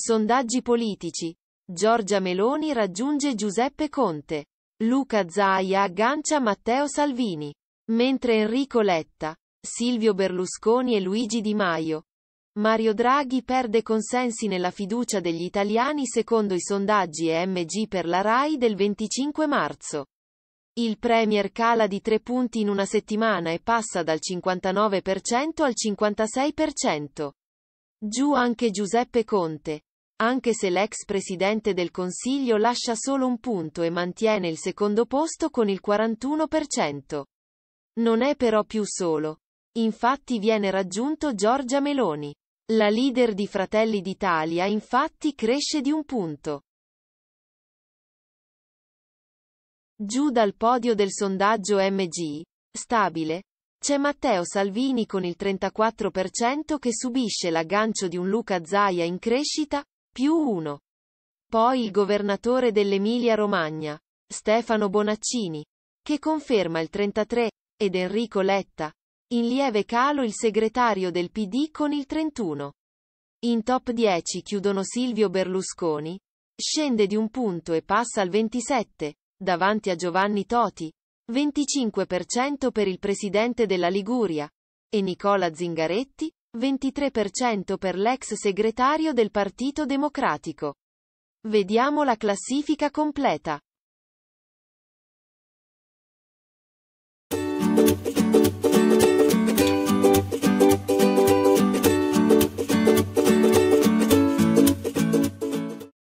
Sondaggi politici. Giorgia Meloni raggiunge Giuseppe Conte. Luca Zaia aggancia Matteo Salvini. Mentre Enrico Letta, Silvio Berlusconi e Luigi Di Maio. Mario Draghi perde consensi nella fiducia degli italiani secondo i sondaggi EMG per la RAI del 25 marzo. Il Premier cala di tre punti in una settimana e passa dal 59% al 56%. Giù anche Giuseppe Conte anche se l'ex presidente del Consiglio lascia solo un punto e mantiene il secondo posto con il 41%. Non è però più solo. Infatti viene raggiunto Giorgia Meloni. La leader di Fratelli d'Italia infatti cresce di un punto. Giù dal podio del sondaggio MG, stabile, c'è Matteo Salvini con il 34% che subisce l'aggancio di un Luca Zaia in crescita, più 1. Poi il governatore dell'Emilia-Romagna, Stefano Bonaccini, che conferma il 33, ed Enrico Letta, in lieve calo il segretario del PD con il 31. In top 10 chiudono Silvio Berlusconi, scende di un punto e passa al 27, davanti a Giovanni Toti, 25% per il presidente della Liguria, e Nicola Zingaretti, 23% per l'ex segretario del Partito Democratico. Vediamo la classifica completa.